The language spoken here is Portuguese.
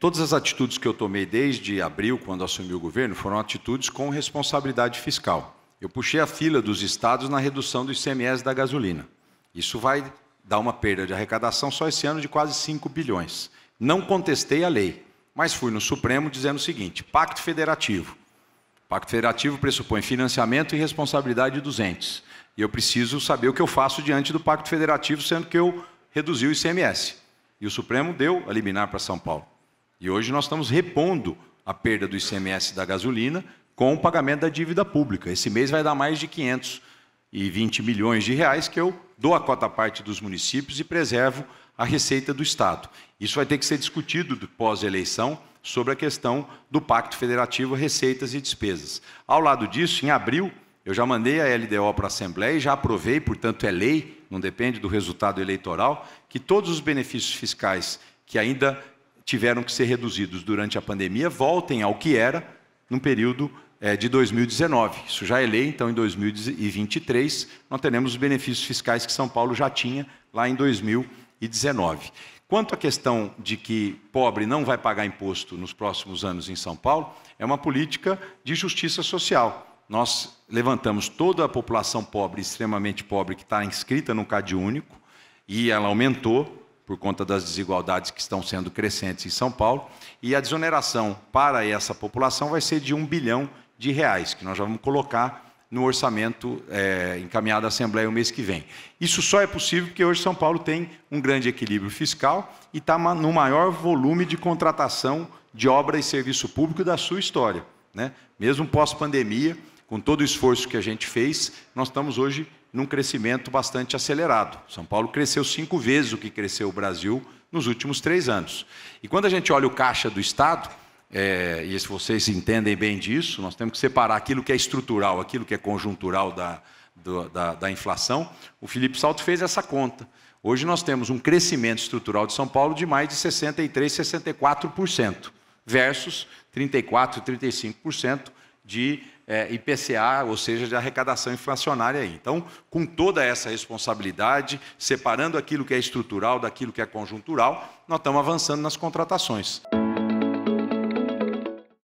Todas as atitudes que eu tomei desde abril, quando assumi o governo, foram atitudes com responsabilidade fiscal. Eu puxei a fila dos estados na redução do ICMS da gasolina. Isso vai dar uma perda de arrecadação só esse ano de quase 5 bilhões. Não contestei a lei, mas fui no Supremo dizendo o seguinte: Pacto Federativo. Pacto Federativo pressupõe financiamento e responsabilidade dos entes. E eu preciso saber o que eu faço diante do Pacto Federativo, sendo que eu reduzi o ICMS. E o Supremo deu a liminar para São Paulo. E hoje nós estamos repondo a perda do ICMS da gasolina com o pagamento da dívida pública. Esse mês vai dar mais de 520 milhões de reais que eu dou a cota parte dos municípios e preservo a receita do Estado. Isso vai ter que ser discutido pós-eleição sobre a questão do Pacto Federativo Receitas e Despesas. Ao lado disso, em abril, eu já mandei a LDO para a Assembleia e já aprovei, portanto é lei, não depende do resultado eleitoral, que todos os benefícios fiscais que ainda tiveram que ser reduzidos durante a pandemia voltem ao que era no período é, de 2019. Isso já é lei, então em 2023 nós teremos os benefícios fiscais que São Paulo já tinha lá em 2019. Quanto à questão de que pobre não vai pagar imposto nos próximos anos em São Paulo, é uma política de justiça social. Nós levantamos toda a população pobre, extremamente pobre, que está inscrita no CadÚnico, único, e ela aumentou por conta das desigualdades que estão sendo crescentes em São Paulo, e a desoneração para essa população vai ser de um bilhão de reais, que nós já vamos colocar no orçamento é, encaminhado à Assembleia o mês que vem. Isso só é possível porque hoje São Paulo tem um grande equilíbrio fiscal e está no maior volume de contratação de obra e serviço público da sua história. Né? Mesmo pós-pandemia, com todo o esforço que a gente fez, nós estamos hoje num crescimento bastante acelerado. São Paulo cresceu cinco vezes o que cresceu o Brasil nos últimos três anos. E quando a gente olha o caixa do Estado, é, e se vocês entendem bem disso, nós temos que separar aquilo que é estrutural, aquilo que é conjuntural da, do, da, da inflação. O Felipe Salto fez essa conta. Hoje nós temos um crescimento estrutural de São Paulo de mais de 63%, 64%, versus 34%, 35% de é, IPCA, ou seja, de arrecadação inflacionária. Aí. Então, com toda essa responsabilidade, separando aquilo que é estrutural daquilo que é conjuntural, nós estamos avançando nas contratações.